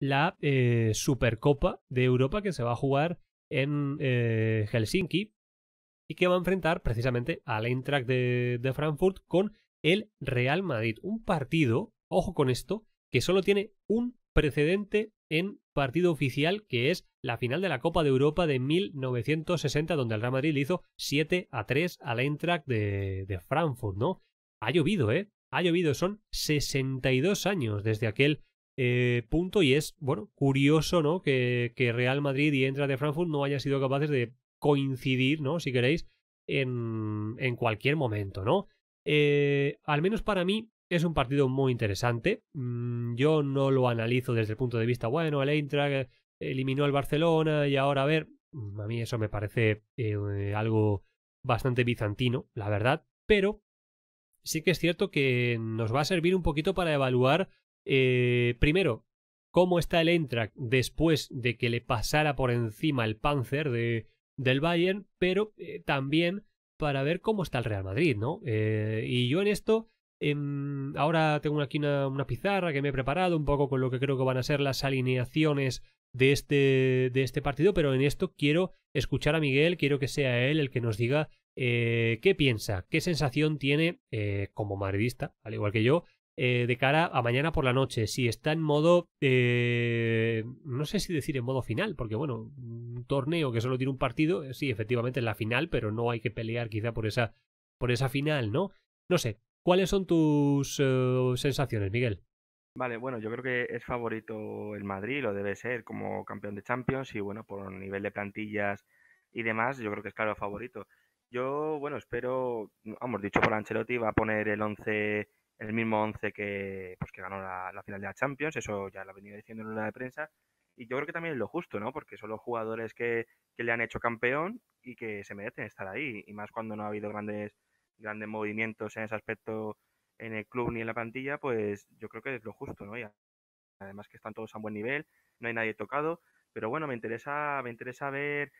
la eh, Supercopa de Europa que se va a jugar en eh, Helsinki y que va a enfrentar precisamente al Eintracht de, Frankfurt con el Real Madrid. Un partido, ojo con esto, que solo tiene un precedente en partido oficial, que es la final de la Copa de Europa de 1960, donde el Real Madrid le hizo 7 a 3 al Eintracht de, de Frankfurt, ¿no? Ha llovido, ¿eh? Ha llovido, son 62 años desde aquel eh, punto y es, bueno, curioso, ¿no? Que, Real Madrid y Entra de Frankfurt no hayan sido capaces de coincidir, ¿no? Si queréis, en, cualquier momento, ¿no? Eh, al menos para mí es un partido muy interesante. Mm, yo no lo analizo desde el punto de vista, bueno, el Eintracht eliminó al Barcelona y ahora a ver. Mm, a mí eso me parece eh, algo bastante bizantino, la verdad. Pero sí que es cierto que nos va a servir un poquito para evaluar eh, primero, cómo está el Eintracht después de que le pasara por encima el Panzer de, del Bayern, pero eh, también para ver cómo está el Real Madrid, ¿no? Eh, y yo en esto, em, ahora tengo aquí una, pizarra que me he preparado un poco con lo que creo que van a ser las alineaciones de este, de este partido, pero en esto quiero escuchar a Miguel, quiero que sea él el que nos diga eh, qué piensa, qué sensación tiene como madridista, al igual que yo, eh, de cara a mañana por la noche, si está en modo, eh, no sé si decir en modo final, porque bueno, un torneo que solo tiene un partido, eh, sí, efectivamente es la final, pero no hay que pelear quizá por esa, por esa final, ¿no? No sé, ¿cuáles son tus sensaciones, Miguel? Vale, bueno, yo creo que es favorito el Madrid, lo debe ser como campeón de Champions y bueno, por nivel de plantillas y demás, yo creo que es claro favorito. Yo, bueno, espero, hemos dicho por Ancelotti, va a poner el 11 el mismo 11 que, pues, que ganó la, la, final de la Champions, eso ya lo ha venido diciendo en una de prensa, y yo creo que también es lo justo, ¿no? Porque son los jugadores que, que le han hecho campeón y que se merecen estar ahí, y más cuando no ha habido grandes, grandes movimientos en ese aspecto en el club ni en la plantilla, pues yo creo que es lo justo, ¿no? además que están todos a buen nivel, no hay nadie tocado, pero bueno, me interesa, me interesa ver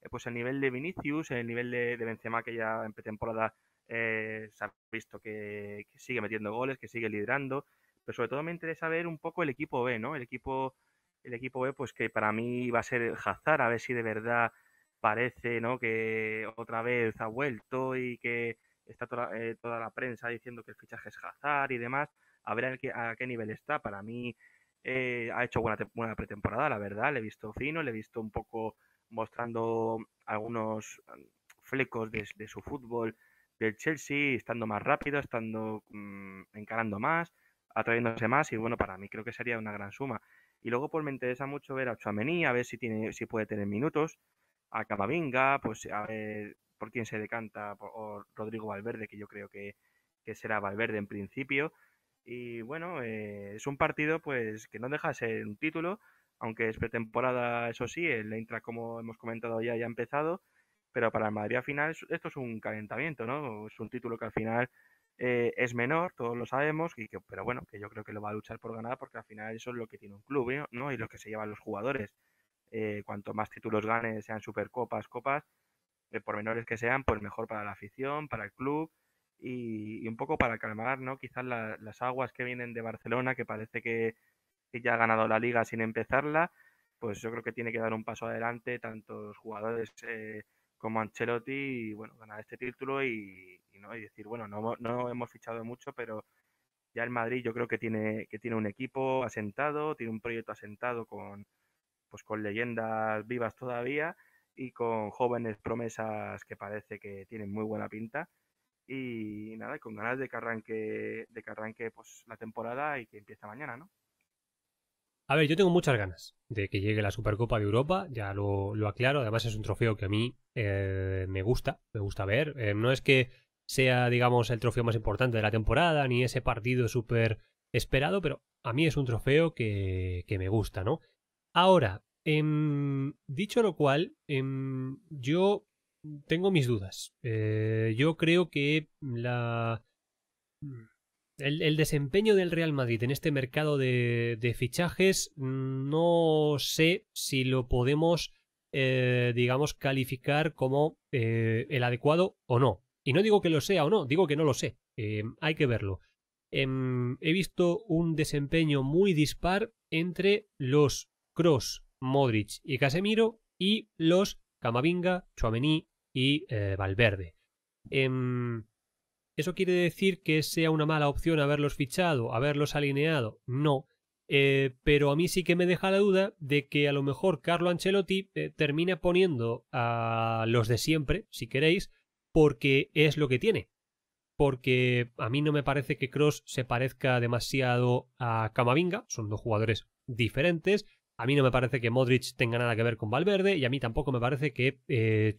eh, pues el nivel de Vinicius, el nivel de, de Benzema que ya en pretemporada eh, se ha visto que, sigue metiendo goles, que sigue liderando, pero sobre todo me interesa ver un poco el equipo B, ¿no? El equipo, el equipo B, pues que para mí va a ser el a ver si de verdad parece, Que otra vez ha vuelto y que está toda, eh, la prensa diciendo que el fichaje es hazar y demás, a ver a qué, nivel está. Para mí eh, ha hecho buena, pretemporada, la verdad, le he visto fino, le he visto un poco mostrando algunos mm, flecos de su fútbol el Chelsea, estando más rápido, estando mm, encarando más, atrayéndose más y bueno, para mí creo que sería una gran suma. Y luego pues me interesa mucho ver a Chouameni, a ver si tiene si puede tener minutos, a Camavinga, pues a ver por quién se decanta por, o Rodrigo Valverde, que yo creo que, será Valverde en principio. Y bueno, eh, es un partido pues que no deja de ser un título, aunque es pretemporada, eso sí, el intra, como hemos comentado ya ya ha empezado pero para el Madrid al final esto es un calentamiento, ¿no? Es un título que al final eh, es menor, todos lo sabemos, y pero bueno, que yo creo que lo va a luchar por ganar porque al final eso es lo que tiene un club, ¿eh? ¿no? Y lo que se llevan los jugadores. Eh, cuanto más títulos gane, sean supercopas, copas, por menores que sean, pues mejor para la afición, para el club y, un poco para calmar, ¿no? Quizás las aguas que vienen de Barcelona, que parece que, ya ha ganado la liga sin empezarla, pues yo creo que tiene que dar un paso adelante tantos jugadores como Ancelotti, y, bueno, ganar este título y, ¿no? y decir, bueno, no, no hemos fichado mucho, pero ya el Madrid yo creo que tiene, que tiene un equipo asentado, tiene un proyecto asentado con, pues, con leyendas vivas todavía y con jóvenes promesas que parece que tienen muy buena pinta. Y nada, con ganas de que arranque, de que arranque pues, la temporada y que empiece mañana, ¿no? A ver, yo tengo muchas ganas de que llegue la Supercopa de Europa, ya lo, aclaro, además es un trofeo que a mí eh, me gusta, me gusta ver. Eh, no es que sea, digamos, el trofeo más importante de la temporada, ni ese partido súper esperado, pero a mí es un trofeo que, que me gusta, ¿no? Ahora, em, dicho lo cual, em, yo tengo mis dudas. Eh, yo creo que la el, desempeño del Real Madrid en este mercado de, fichajes mm, no sé si lo podemos, eh, digamos, calificar como eh, el adecuado o no. Y no digo que lo sea o no, digo que no lo sé. Em, hay que verlo. Em, he visto un desempeño muy dispar entre los Cross, Modric y Casemiro y los Camavinga, Chuamení y eh, Valverde. Em, ¿Eso quiere decir que sea una mala opción haberlos fichado, haberlos alineado? No. Eh, pero a mí sí que me deja la duda de que a lo mejor Carlo Ancelotti termine eh, termina poniendo a los de siempre, si queréis, porque es lo que tiene. Porque a mí no me parece que Cross se parezca demasiado a Camavinga, son dos jugadores diferentes. A mí no me parece que Modric tenga nada que ver con Valverde y a mí tampoco me parece que eh,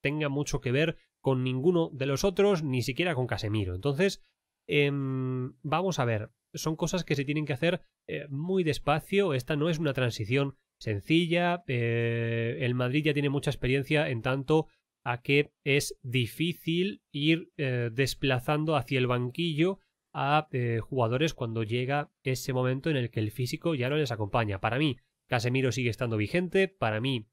tenga mucho que ver con ninguno de los otros, ni siquiera con Casemiro. Entonces, em, vamos a ver, son cosas que se tienen que hacer eh, muy despacio, esta no es una transición sencilla, eh, el Madrid ya tiene mucha experiencia en tanto a que es difícil ir eh, desplazando hacia el banquillo a jugadores cuando llega ese momento en el que el físico ya no les acompaña. Para mí, Casemiro sigue estando vigente, para mí,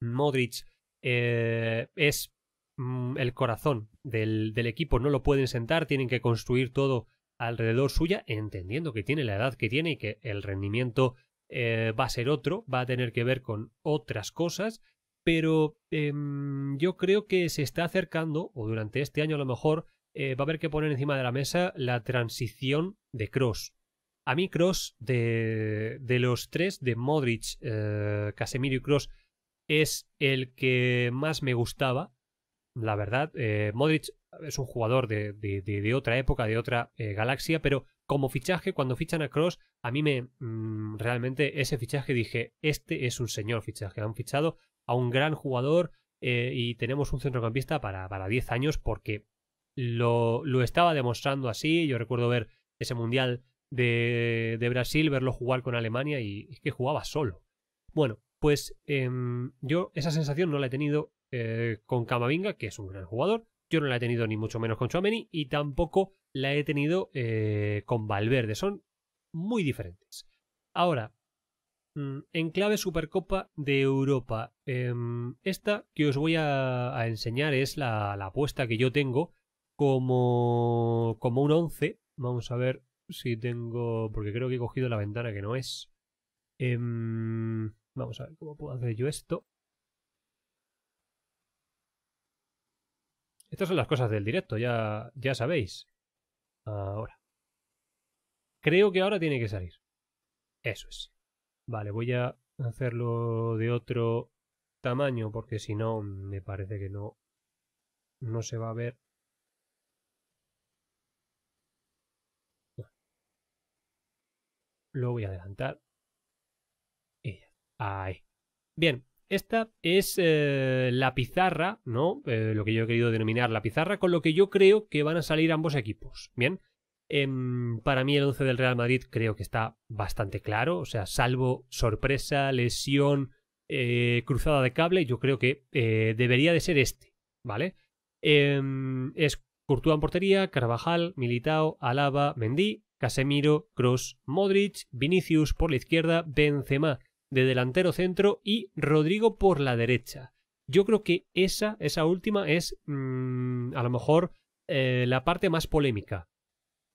Modric es Mm, el corazón del, equipo no lo pueden sentar, tienen que construir todo alrededor suya, entendiendo que tiene la edad que tiene y que el rendimiento eh, va a ser otro, va a tener que ver con otras cosas, pero em, yo creo que se está acercando, o durante este año a lo mejor, eh, va a haber que poner encima de la mesa la transición de Cross. A mí Cross, de, de los tres, de Modric, eh, Casemiro y Cross, es el que más me gustaba la verdad. Eh, Modric es un jugador de, otra época, de otra eh, galaxia, pero como fichaje, cuando fichan a Cross, a mí me mm, realmente ese fichaje dije, este es un señor fichaje. Han fichado a un gran jugador eh, y tenemos un centrocampista para, 10 años porque lo, estaba demostrando así. Yo recuerdo ver ese mundial de, Brasil, verlo jugar con Alemania y es que jugaba solo. Bueno, pues em, yo esa sensación no la he tenido eh, con Camavinga, que es un gran jugador. Yo no la he tenido ni mucho menos con Chouameni y tampoco la he tenido eh, con Valverde. Son muy diferentes. Ahora, mm, en clave Supercopa de Europa. Em, esta que os voy a, enseñar es la, apuesta que yo tengo como, como un 11. Vamos a ver si tengo... porque creo que he cogido la ventana que no es. Em, vamos a ver cómo puedo hacer yo esto. Estas son las cosas del directo, ya, ya sabéis. Ahora. Creo que ahora tiene que salir. Eso es. Vale, voy a hacerlo de otro tamaño porque si no me parece que no no se va a ver. Lo voy a adelantar. Y ya. Ahí. Bien, esta es eh, la pizarra, ¿no? Eh, lo que yo he querido denominar la pizarra, con lo que yo creo que van a salir ambos equipos. Bien, em, para mí el 11 del Real Madrid creo que está bastante claro, o sea, salvo sorpresa, lesión, eh, cruzada de cable, yo creo que debería de ser este, ¿vale? Em, es Courtois en portería, Carvajal, Militao, Alaba, Mendy, Casemiro, Cross, Modric, Vinicius por la izquierda, Benzema de delantero centro y Rodrigo por la derecha. Yo creo que esa, esa última es mm, a lo mejor eh, la parte más polémica.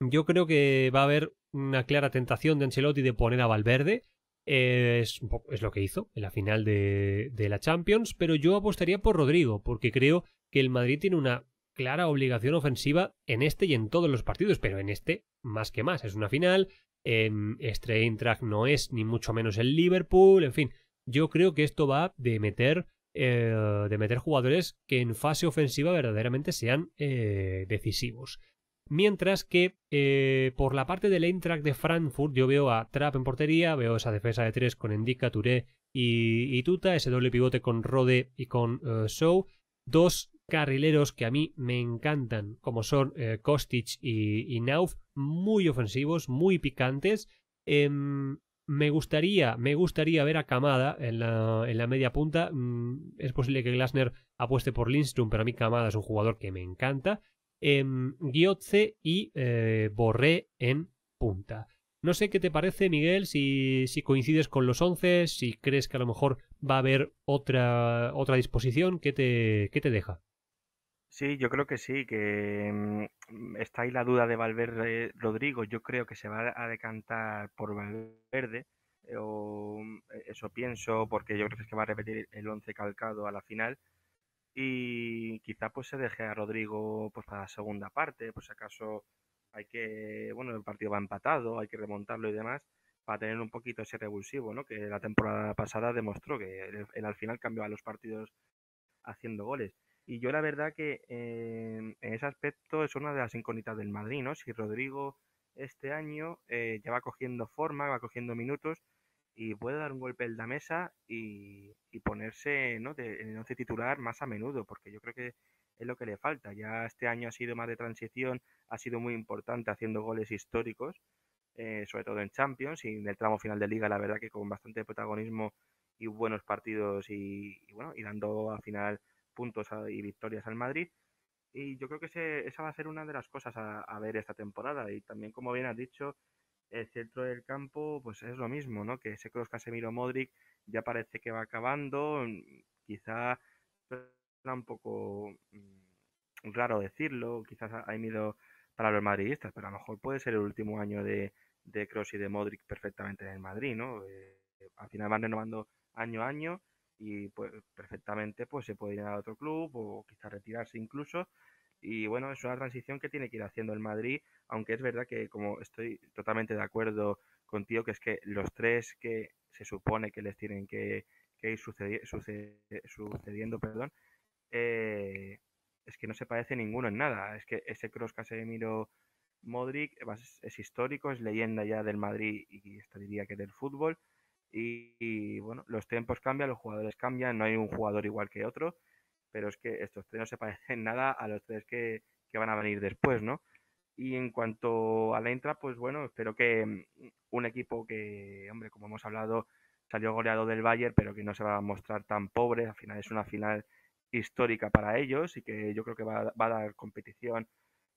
Yo creo que va a haber una clara tentación de Ancelotti de poner a Valverde. Eh, es, lo que hizo en la final de, de la Champions, pero yo apostaría por Rodrigo, porque creo que el Madrid tiene una clara obligación ofensiva en este y en todos los partidos, pero en este más que más. Es una final, en este Eintracht no es, ni mucho menos el Liverpool, en fin. Yo creo que esto va de meter, eh, de meter jugadores que en fase ofensiva verdaderamente sean eh, decisivos. Mientras que eh, por la parte del Eintracht de Frankfurt yo veo a Trapp en portería, veo esa defensa de tres con Endika, Touré y, Tuta, ese doble pivote con Rode y con Show, dos carrileros que a mí me encantan, como son eh, y, Nauf, muy ofensivos, muy picantes. Em, me gustaría, me gustaría ver a Camada en la, media punta. Mm, es posible que Glasner apueste por Lindström, pero a mí Camada es un jugador que me encanta. Em, eh, Giotze y Borré en punta. No sé qué te parece, Miguel, si, coincides con los 11, si crees que a lo mejor va a haber otra, disposición, qué te deja? Sí, yo creo que sí, que mm, mm, está ahí la duda de Valverde Rodrigo. Yo creo que se va a decantar por Valverde, eh, o mm, e-, eso pienso, porque yo creo que va a repetir el once calcado a la final. Y quizá pues se deje a Rodrigo pues para la segunda parte, pues acaso hay que, bueno, el partido va empatado, hay que remontarlo y demás, para tener un poquito ese revulsivo, ¿no? Que la temporada pasada demostró que él al final cambió a los partidos haciendo goles y yo la verdad que em, en ese aspecto es una de las incógnitas del Madrid, ¿no? Si Rodrigo este año eh, ya va cogiendo forma, va cogiendo minutos y puede dar un golpe en la mesa y, ponerse ¿no? de, en el once titular más a menudo, porque yo creo que es lo que le falta. Ya este año ha sido más de transición, ha sido muy importante haciendo goles históricos, eh, sobre todo en Champions y en el tramo final de liga, la verdad que con bastante protagonismo y buenos partidos y, y bueno, y dando al final puntos y victorias al Madrid. Y yo creo que esa va a ser una de las cosas a, ver esta temporada. Y también, como bien has dicho, el centro del campo, pues es lo mismo, ¿no? Que ese cross Casemiro Modric ya parece que va acabando. Mm, quizá es un poco mm, raro decirlo, quizás ha miedo para los madridistas, pero a lo mejor puede ser el último año de, de Cross y de Modric perfectamente en el Madrid, ¿no? Eh, al final van renovando año a año y pues perfectamente pues se puede ir a otro club o quizá retirarse incluso y bueno, es una transición que tiene que ir haciendo el Madrid, aunque es verdad que como estoy totalmente de acuerdo contigo, que es que los tres que se supone que les tienen que, que ir sucediendo, perdón, eh, es que no se parece ninguno en nada. Es que ese cross Casemiro Modric es, histórico, es leyenda ya del Madrid y estaría diría que del fútbol. Y, bueno, los tiempos cambian, los jugadores cambian, no hay un jugador igual que otro, pero es que estos tres no se parecen nada a los tres que, van a venir después, ¿no? Y en cuanto a la intra, pues bueno, espero que mm, un equipo que, hombre, como hemos hablado, salió goleado del Bayern, pero que no se va a mostrar tan pobre, al final es una final histórica para ellos y que yo creo que va, a dar competición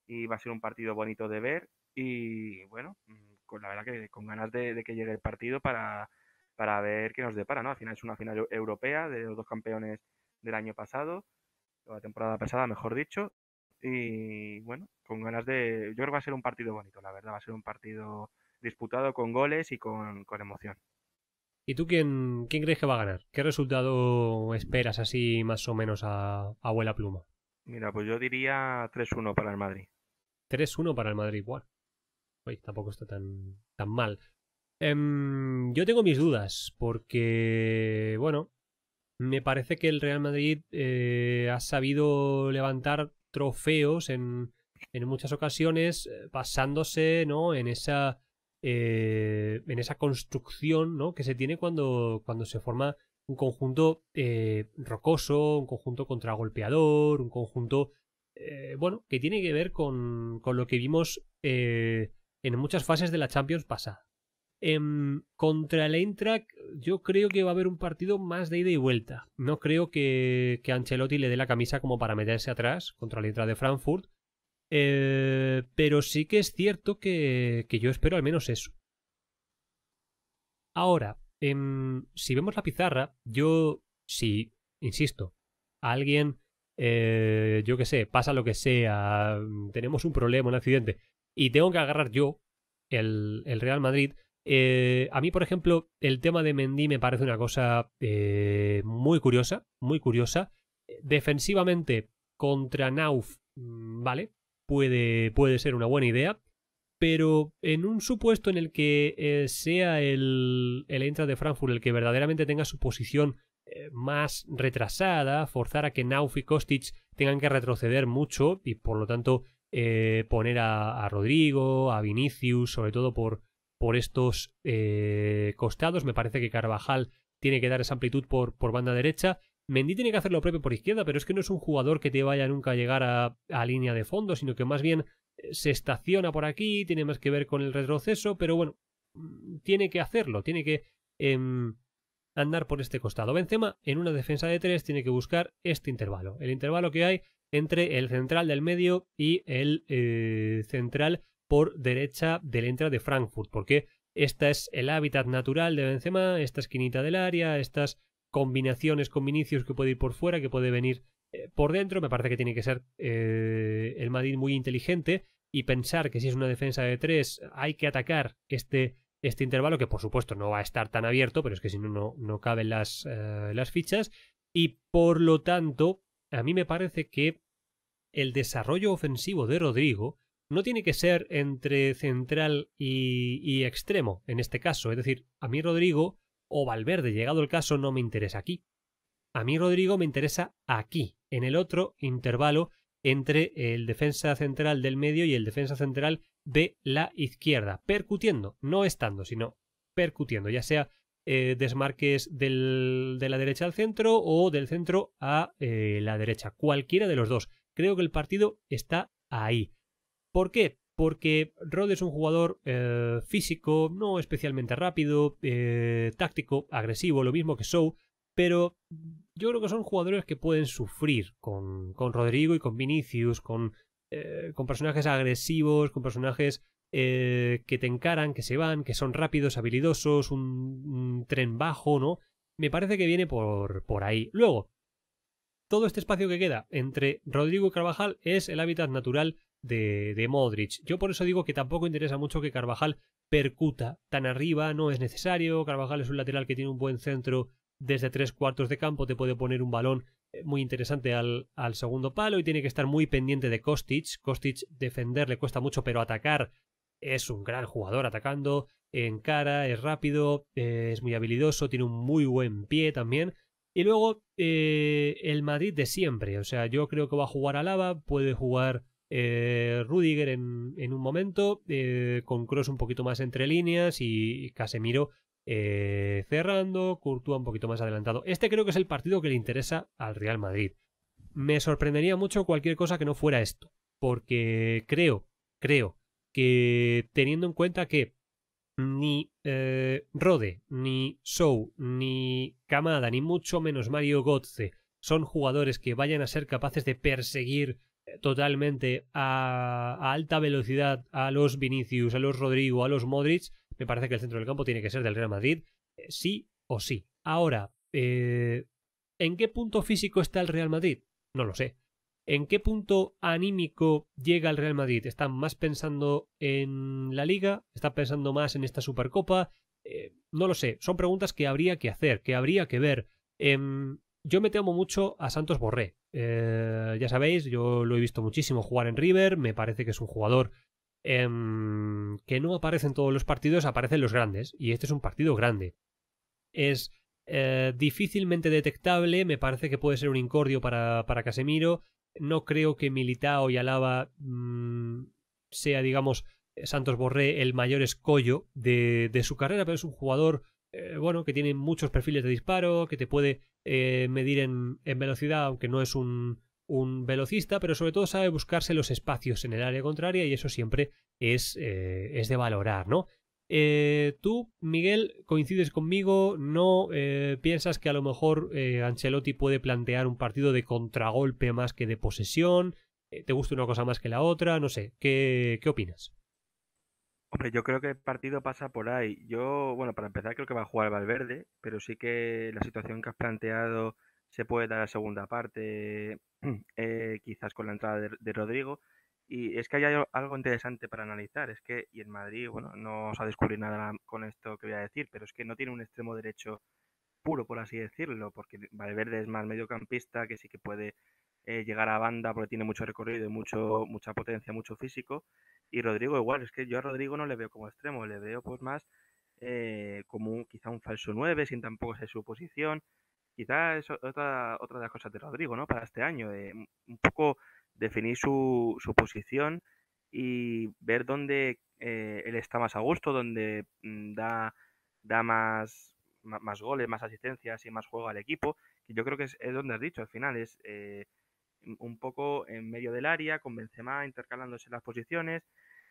y va a ser un partido bonito de ver y bueno, mm, con la verdad que con ganas de que llegue el partido para, para ver qué nos depara, ¿no? Al final es una final europea de los dos campeones del año pasado, o la temporada pasada, mejor dicho, y bueno, con ganas de... Yo creo que va a ser un partido bonito, la verdad, va a ser un partido disputado con goles y con, emoción. ¿Y tú quién, quién crees que va a ganar? ¿Qué resultado esperas así más o menos a, Abuela pluma? Mira, pues yo diría 3-1 para el Madrid. 3-1 para el Madrid, igual. Oye, tampoco está tan, tan mal. Em, yo tengo mis dudas, porque, bueno, me parece que el Real Madrid eh, ha sabido levantar trofeos en, en, muchas ocasiones, eh, basándose ¿no? en, esa, eh, en esa construcción ¿no? que se tiene cuando, cuando se forma un conjunto rocoso, un conjunto contragolpeador, un conjunto, bueno, que tiene que ver con, con lo que vimos en muchas fases de la Champions pasada. Em, contra el Eintracht, yo creo que va a haber un partido más de ida y vuelta. No creo que, que Ancelotti le dé la camisa como para meterse atrás contra el Eintracht de Frankfurt. Eh, pero sí que es cierto que, yo espero al menos eso. Ahora, em, si vemos la pizarra, yo, si, insisto, alguien, eh, yo que sé, pasa lo que sea, tenemos un problema, un accidente, y tengo que agarrar yo el Real Madrid, eh, a mí, por ejemplo, el tema de Mendy me parece una cosa eh, muy curiosa, muy curiosa. Defensivamente, contra Nauf, mm, vale, puede, puede ser una buena idea, pero en un supuesto en el que eh, sea el, el entra de Frankfurt el que verdaderamente tenga su posición más retrasada, forzar a que Nauf y Kostic tengan que retroceder mucho y por lo tanto poner a, Rodrigo, a Vinicius, sobre todo por, por estos eh, costados. Me parece que Carvajal tiene que dar esa amplitud por, banda derecha. Mendy tiene que hacer lo propio por izquierda, pero es que no es un jugador que te vaya nunca a llegar a, línea de fondo, sino que más bien eh, se estaciona por aquí, tiene más que ver con el retroceso, pero bueno, mm, tiene que hacerlo, tiene que em, andar por este costado. Benzema, en una defensa de tres, tiene que buscar este intervalo, el intervalo que hay entre el central del medio y el eh, central por derecha del entra de Frankfurt, porque esta es el hábitat natural de Benzema, esta esquinita del área, estas combinaciones con inicios que puede ir por fuera, que puede venir eh, por dentro. Me parece que tiene que ser eh, el Madrid muy inteligente y pensar que si es una defensa de tres hay que atacar este, este intervalo, que por supuesto no va a estar tan abierto, pero es que si no, no, caben las, eh, las fichas. Y por lo tanto, a mí me parece que el desarrollo ofensivo de Rodrigo no tiene que ser entre central y, extremo, en este caso. Es decir, a mí Rodrigo o Valverde, llegado el caso, no me interesa aquí. A mí Rodrigo me interesa aquí, en el otro intervalo entre el defensa central del medio y el defensa central de la izquierda, percutiendo, no estando, sino percutiendo, ya sea eh, desmarques de la derecha al centro o del centro a eh, la derecha, cualquiera de los dos. Creo que el partido está ahí. ¿Por qué? Porque Rod es un jugador eh, físico, no especialmente rápido, eh, táctico, agresivo, lo mismo que Show. pero yo creo que son jugadores que pueden sufrir con, Rodrigo y con Vinicius, con, eh, personajes agresivos, con personajes que te encaran, que se van, que son rápidos, habilidosos, un, tren bajo, ¿no? Me parece que viene por, por, ahí. Luego, todo este espacio que queda entre Rodrigo y Carvajal es el hábitat natural de, Modric. Yo por eso digo que tampoco interesa mucho que Carvajal percuta tan arriba, no es necesario. Carvajal es un lateral que tiene un buen centro desde tres cuartos de campo, te puede poner un balón eh, muy interesante al, segundo palo y tiene que estar muy pendiente de Kostic. Kostic defender le cuesta mucho, pero atacar es un gran jugador atacando, en cara, es rápido, eh, es muy habilidoso, tiene un muy buen pie también. Y luego eh, el Madrid de siempre, o sea, yo creo que va a jugar a Lava, puede jugar eh, Rudiger en, un momento, eh, con Cross un poquito más entre líneas y Casemiro eh, cerrando, Courtois un poquito más adelantado. Este creo que es el partido que le interesa al Real Madrid. Me sorprendería mucho cualquier cosa que no fuera esto, porque creo, creo que teniendo en cuenta que ni eh, Rode, ni Sou ni Camada, ni mucho menos Mario Gotze son jugadores que vayan a ser capaces de perseguir totalmente a, alta velocidad a los Vinicius, a los Rodrigo, a los Modric, me parece que el centro del campo tiene que ser del Real Madrid, eh, sí o sí. Ahora, eh, ¿en qué punto físico está el Real Madrid? No lo sé. ¿En qué punto anímico llega el Real Madrid? ¿Están más pensando en la liga? ¿Están pensando más en esta Supercopa? Eh, no lo sé. Son preguntas que habría que hacer, que habría que ver. Em, yo me temo mucho a Santos Borré eh, ya sabéis, yo lo he visto muchísimo jugar en River, me parece que es un jugador em, que no aparece en todos los partidos, aparecen los grandes, y este es un partido grande. Es eh, difícilmente detectable, me parece que puede ser un incordio para, Casemiro, no creo que Militao y Alaba mm, sea, digamos, Santos Borré el mayor escollo de, de su carrera, pero es un jugador eh, bueno, que tiene muchos perfiles de disparo, que te puede eh, medir en, velocidad, aunque no es un, velocista, pero sobre todo sabe buscarse los espacios en el área contraria y eso siempre es, eh, de valorar, ¿no? tú, Miguel, coincides conmigo, no piensas que a lo mejor Ancelotti puede plantear un partido de contragolpe más que de posesión, te gusta una cosa más que la otra, no sé, qué opinas? yo creo que el partido pasa por ahí. Yo, bueno, para empezar creo que va a jugar Valverde, pero sí que la situación que has planteado se puede dar a segunda parte, eh, quizás con la entrada de, Rodrigo. Y es que hay algo interesante para analizar. Es que, y en Madrid, bueno, no os ha descubrir nada con esto que voy a decir, pero es que no tiene un extremo derecho puro, por así decirlo, porque Valverde es más mediocampista, que sí que puede eh, llegar a banda porque tiene mucho recorrido y mucho, mucha potencia, mucho físico. Y Rodrigo igual, es que yo a Rodrigo no le veo como extremo, le veo pues más eh, como quizá un falso 9, sin tampoco ser su posición. Quizá es otra, otra de las cosas de Rodrigo, ¿no? Para este año, eh, un poco definir su, su posición y ver dónde eh, él está más a gusto, dónde mm, da, da más, más goles, más asistencias y más juego al equipo. que yo creo que es, es donde has dicho, al final es un poco en medio del área, con Benzema intercalándose las posiciones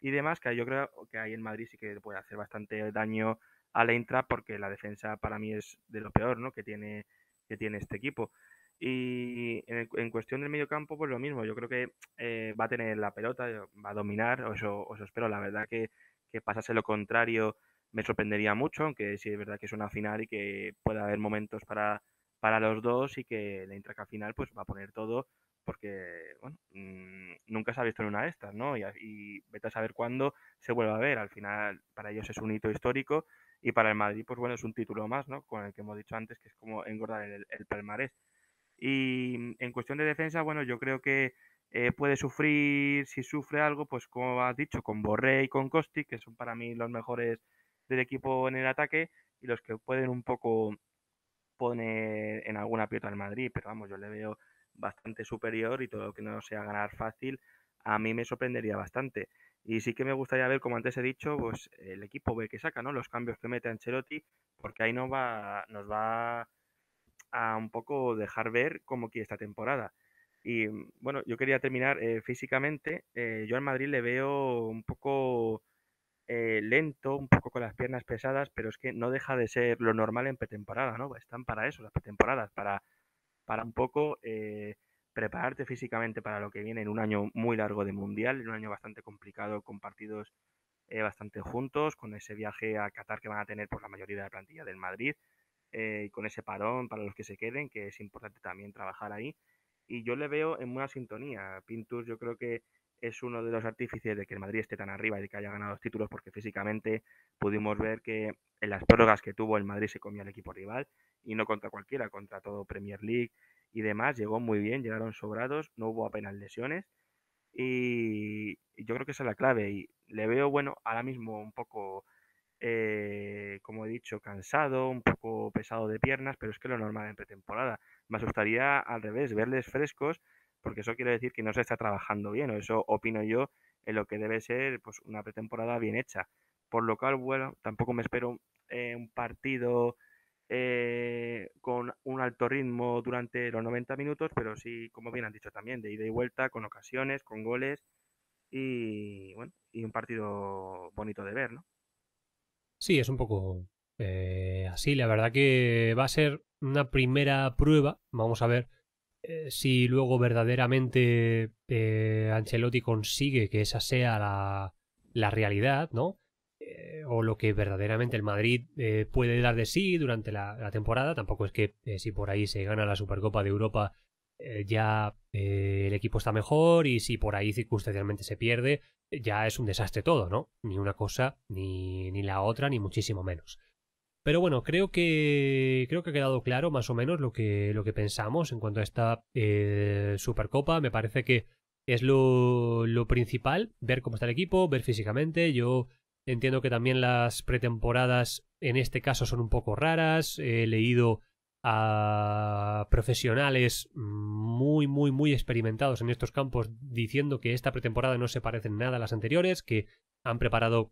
y demás, que yo creo que ahí en Madrid sí que puede hacer bastante daño a la intra porque la defensa para mí es de lo peor ¿no? que, tiene, que tiene este equipo. Y en, cuestión del medio campo, pues lo mismo, yo creo que eh, va a tener la pelota, eh, va a dominar, o eso espero, la verdad que, que pasase lo contrario me sorprendería mucho, aunque sí es verdad que es una final y que puede haber momentos para, para los dos y que la al final pues va a poner todo porque bueno, mm, nunca se ha visto en una de estas, ¿no? Y, y, vete a saber cuándo se vuelva a ver. Al final, para ellos es un hito histórico y para el Madrid, pues bueno, es un título más, ¿no? Con el que hemos dicho antes que es como engordar el, palmarés. Y mm, en cuestión de defensa, bueno, yo creo que eh, puede sufrir, si sufre algo, pues como has dicho, con Borré y con Costi, que son para mí los mejores del equipo en el ataque y los que pueden un poco poner en alguna pieta al Madrid, pero vamos, yo le veo bastante superior y todo lo que no sea ganar fácil, a mí me sorprendería bastante. Y sí que me gustaría ver, como antes he dicho, pues el equipo B que saca, ¿no? Los cambios que mete Ancelotti, porque ahí nos va, nos va a un poco dejar ver cómo quiere esta temporada. Y mm, bueno, yo quería terminar eh, físicamente. Eh, yo al Madrid le veo un poco eh, lento, un poco con las piernas pesadas, pero es que no deja de ser lo normal en pretemporada, ¿no? Están para eso las pretemporadas, para para un poco eh, prepararte físicamente para lo que viene en un año muy largo de mundial, en un año bastante complicado con partidos eh, bastante juntos, con ese viaje a Qatar que van a tener por la mayoría de la plantilla del Madrid, eh, y con ese parón para los que se queden, que es importante también trabajar ahí. Y yo le veo en una sintonía. Pintus yo creo que es uno de los artífices de que el Madrid esté tan arriba y de que haya ganado los títulos, porque físicamente pudimos ver que en las prórrogas que tuvo el Madrid se comía al equipo rival y no contra cualquiera, contra todo Premier League y demás. Llegó muy bien, llegaron sobrados, no hubo apenas lesiones y yo creo que esa es la clave. Y le veo, bueno, ahora mismo un poco, eh, como he dicho, cansado, un poco pesado de piernas, pero es que lo normal en pretemporada. Me asustaría al revés, verles frescos, porque eso quiere decir que no se está trabajando bien, o eso opino yo en lo que debe ser pues una pretemporada bien hecha. Por lo cual, bueno, tampoco me espero eh, un partido eh, con un alto ritmo durante los 90 minutos, pero sí, como bien han dicho también, de ida y vuelta, con ocasiones, con goles y, bueno, y un partido bonito de ver, ¿no? Sí, es un poco eh, así. La verdad que va a ser una primera prueba. Vamos a ver eh, si luego verdaderamente Ancelotti consigue que esa sea la, la realidad, ¿no? o lo que verdaderamente el Madrid eh, puede dar de sí durante la, temporada. Tampoco es que eh, si por ahí se gana la Supercopa de Europa eh, ya el equipo está mejor y si por ahí circunstancialmente se pierde ya es un desastre todo, ¿no? Ni una cosa, ni, la otra, ni muchísimo menos. Pero bueno, creo que creo que ha quedado claro más o menos lo que, lo que pensamos en cuanto a esta Supercopa. Me parece que es lo, lo, principal, ver cómo está el equipo, ver físicamente. Yo Entiendo que también las pretemporadas en este caso son un poco raras. He leído a profesionales muy, muy, muy experimentados en estos campos diciendo que esta pretemporada no se parece en nada a las anteriores, que han preparado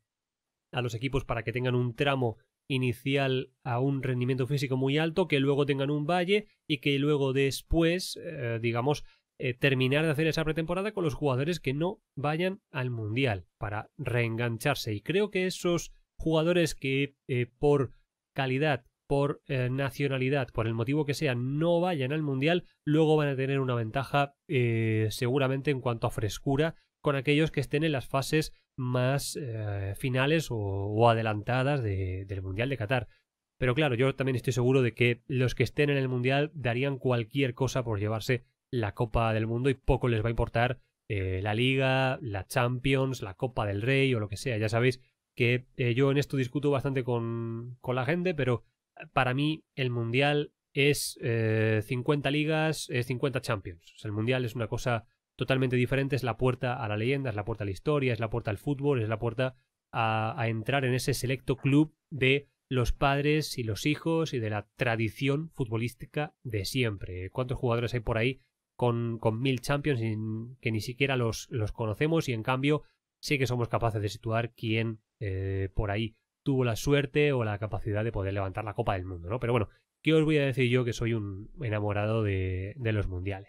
a los equipos para que tengan un tramo inicial a un rendimiento físico muy alto, que luego tengan un valle y que luego después, eh, digamos, eh, terminar de hacer esa pretemporada con los jugadores que no vayan al Mundial para reengancharse. Y creo que esos jugadores que eh, por calidad, por eh, nacionalidad, por el motivo que sea, no vayan al Mundial, luego van a tener una ventaja seguramente en cuanto a frescura con aquellos que estén en las fases más finales o, adelantadas del Mundial de Qatar. Pero claro, yo también estoy seguro de que los que estén en el Mundial darían cualquier cosa por llevarse la Copa del Mundo y poco les va a importar eh, la Liga, la Champions, la Copa del Rey o lo que sea. Ya sabéis que eh, yo en esto discuto bastante con, con, la gente, pero eh, para mí el Mundial es 50 ligas, es 50 Champions. el Mundial es una cosa totalmente diferente, es la puerta a la leyenda, es la puerta a la historia, es la puerta al fútbol, es la puerta a, a entrar en ese selecto club de los padres y los hijos y de la tradición futbolística de siempre. ¿Cuántos jugadores hay por ahí con, con mil champions que ni siquiera los, los, conocemos y en cambio sí que somos capaces de situar quién eh, por ahí tuvo la suerte o la capacidad de poder levantar la Copa del Mundo, ¿no? Pero bueno, ¿qué os voy a decir yo que soy un enamorado de los mundiales?